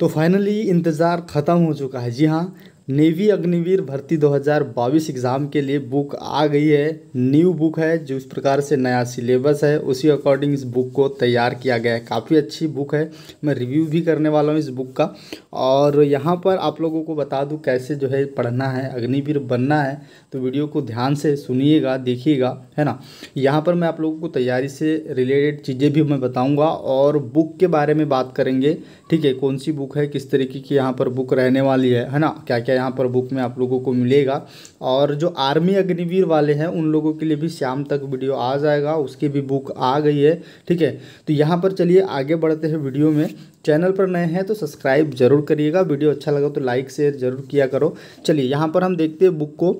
तो फाइनली इंतज़ार ख़त्म हो चुका है जी हाँ नेवी अग्निवीर भर्ती 2022 एग्ज़ाम के लिए बुक आ गई है न्यू बुक है जो इस प्रकार से नया सिलेबस है उसी अकॉर्डिंग इस बुक को तैयार किया गया है काफ़ी अच्छी बुक है मैं रिव्यू भी करने वाला हूँ इस बुक का और यहाँ पर आप लोगों को बता दूँ कैसे जो है पढ़ना है अग्निवीर बनना है तो वीडियो को ध्यान से सुनिएगा देखिएगा है ना यहाँ पर मैं आप लोगों को तैयारी से रिलेटेड चीज़ें भी मैं बताऊँगा और बुक के बारे में बात करेंगे ठीक है कौन सी बुक है किस तरीके की यहाँ पर बुक रहने वाली है है ना क्या क्या क्या यहाँ पर बुक में आप लोगों को मिलेगा और जो आर्मी अग्निवीर वाले हैं उन लोगों के लिए भी शाम तक वीडियो आ जाएगा उसकी भी बुक आ गई है ठीक है तो यहाँ पर चलिए आगे बढ़ते हैं वीडियो में चैनल पर नए हैं तो सब्सक्राइब जरूर करिएगा वीडियो अच्छा लगा तो लाइक शेयर जरूर किया करो चलिए यहाँ पर हम देखते हैं बुक को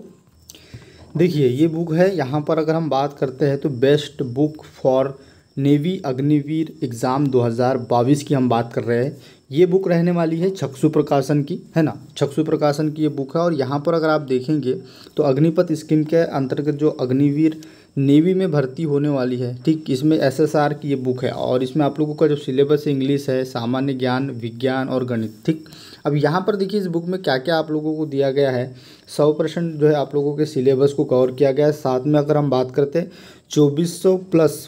देखिए ये बुक है यहाँ पर अगर हम बात करते हैं तो best book for navy Agniveer exam 2022 की हम बात कर रहे हैं ये बुक रहने वाली है छक्सु प्रकाशन की है ना छक्सु प्रकाशन की ये बुक है और यहाँ पर अगर आप देखेंगे तो अग्निपथ स्कीम के अंतर्गत जो अग्निवीर नेवी में भर्ती होने वाली है ठीक इसमें एसएसआर की ये बुक है और इसमें आप लोगों का जो सिलेबस इंग्लिश है सामान्य ज्ञान विज्ञान और गणित ठीक अब यहाँ पर देखिए इस बुक में क्या क्या आप लोगों को दिया गया है सौ परसेंट जो है आप लोगों के सिलेबस को कवर किया गया है साथ में अगर हम बात करते हैं चौबीस प्लस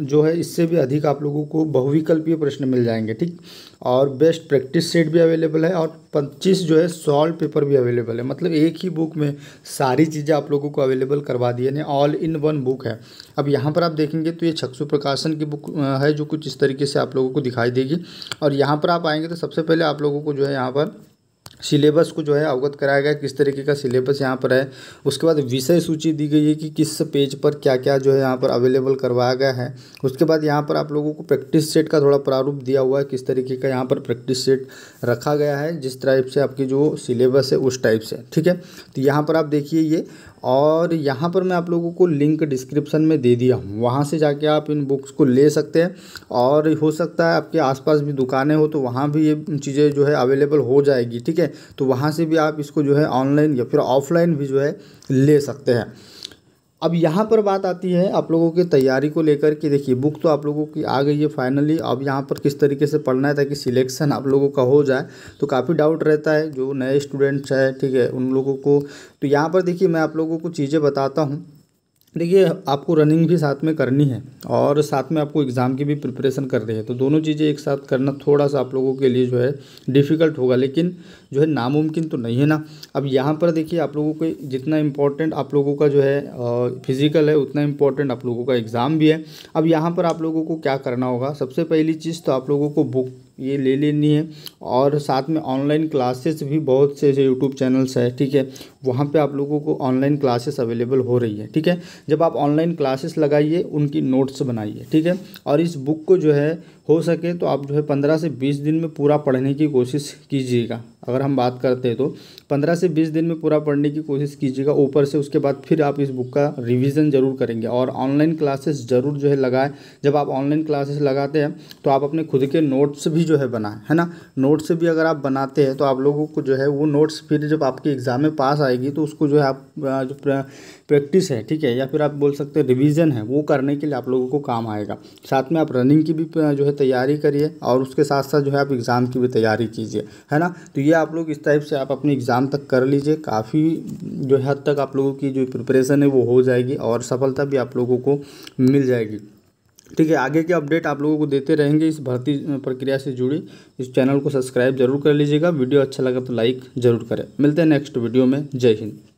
जो है इससे भी अधिक आप लोगों को बहुविकल्पीय प्रश्न मिल जाएंगे ठीक और बेस्ट प्रैक्टिस सेट भी अवेलेबल है और 25 जो है सॉल्व पेपर भी अवेलेबल है मतलब एक ही बुक में सारी चीज़ें आप लोगों को अवेलेबल करवा दी ने ऑल इन वन बुक है अब यहाँ पर आप देखेंगे तो ये छक्सु प्रकाशन की बुक है जो कुछ इस तरीके से आप लोगों को दिखाई देगी और यहाँ पर आप आएंगे तो सबसे पहले आप लोगों को जो है यहाँ पर सिलेबस को जो है अवगत कराया गया किस तरीके का सिलेबस यहाँ पर है उसके बाद विषय सूची दी गई है कि किस पेज पर क्या क्या जो है यहाँ पर अवेलेबल करवाया गया है उसके बाद यहाँ पर आप लोगों को प्रैक्टिस सेट का थोड़ा प्रारूप दिया हुआ है किस तरीके का यहाँ पर प्रैक्टिस सेट रखा गया है जिस टाइप से आपकी जो सिलेबस है उस टाइप से ठीक है तो यहाँ पर आप देखिए ये और यहाँ पर मैं आप लोगों को लिंक डिस्क्रिप्शन में दे दिया हूँ वहाँ से जाके आप इन बुक्स को ले सकते हैं और हो सकता है आपके आसपास भी दुकानें हो तो वहाँ भी ये चीज़ें जो है अवेलेबल हो जाएगी ठीक है तो वहाँ से भी आप इसको जो है ऑनलाइन या फिर ऑफलाइन भी जो है ले सकते हैं अब यहाँ पर बात आती है आप लोगों की तैयारी को लेकर के देखिए बुक तो आप लोगों की आ गई है फाइनली अब यहाँ पर किस तरीके से पढ़ना है ताकि सिलेक्शन आप लोगों का हो जाए तो काफ़ी डाउट रहता है जो नए स्टूडेंट्स हैं ठीक है उन लोगों को तो यहाँ पर देखिए मैं आप लोगों को चीज़ें बताता हूँ देखिए आपको रनिंग भी साथ में करनी है और साथ में आपको एग्ज़ाम की भी प्रिपरेशन कर रही है तो दोनों चीज़ें एक साथ करना थोड़ा सा आप लोगों के लिए जो है डिफ़िकल्ट होगा लेकिन जो है नामुमकिन तो नहीं है ना अब यहाँ पर देखिए आप लोगों के जितना इम्पोर्टेंट आप लोगों का जो है फिज़िकल है उतना इम्पोर्टेंट आप लोगों का एग्ज़ाम भी है अब यहाँ पर आप लोगों को क्या करना होगा सबसे पहली चीज़ तो आप लोगों को बुक ये ले लेनी है और साथ में ऑनलाइन क्लासेस भी बहुत से यूट्यूब चैनल्स है ठीक है वहाँ पे आप लोगों को ऑनलाइन क्लासेस अवेलेबल हो रही है ठीक है जब आप ऑनलाइन क्लासेस लगाइए उनकी नोट्स बनाइए ठीक है और इस बुक को जो है हो सके तो आप जो है पंद्रह से बीस दिन में पूरा पढ़ने की कोशिश कीजिएगा अगर हम बात करते हैं तो पंद्रह से बीस दिन में पूरा पढ़ने की कोशिश कीजिएगा ऊपर से उसके बाद फिर आप इस बुक का रिवीजन ज़रूर करेंगे और ऑनलाइन क्लासेस ज़रूर जो है लगाएं जब आप ऑनलाइन क्लासेस लगाते हैं तो आप अपने खुद के नोट्स भी जो है बनाएं है ना नोट्स भी अगर आप बनाते हैं तो आप लोगों को जो है वो नोट्स फिर जब आपके एग्ज़ाम में पास आएगी तो उसको जो है आप जो प्रैक्टिस है ठीक है या फिर आप बोल सकते हैं रिविज़न है वो करने के लिए आप लोगों को काम आएगा साथ में आप रनिंग की भी जो है तैयारी करिए और उसके साथ साथ जो है आप एग्ज़ाम की भी तैयारी कीजिए है ना तो ये आप लोग इस टाइप से आप अपने एग्ज़ाम तक कर लीजिए काफ़ी जो हद तक आप लोगों की जो प्रिपरेशन है वो हो जाएगी और सफलता भी आप लोगों को मिल जाएगी ठीक है आगे के अपडेट आप लोगों को देते रहेंगे इस भर्ती प्रक्रिया से जुड़ी इस चैनल को सब्सक्राइब जरूर कर लीजिएगा वीडियो अच्छा लगा तो लाइक जरूर करें मिलते हैं नेक्स्ट वीडियो में जय हिंद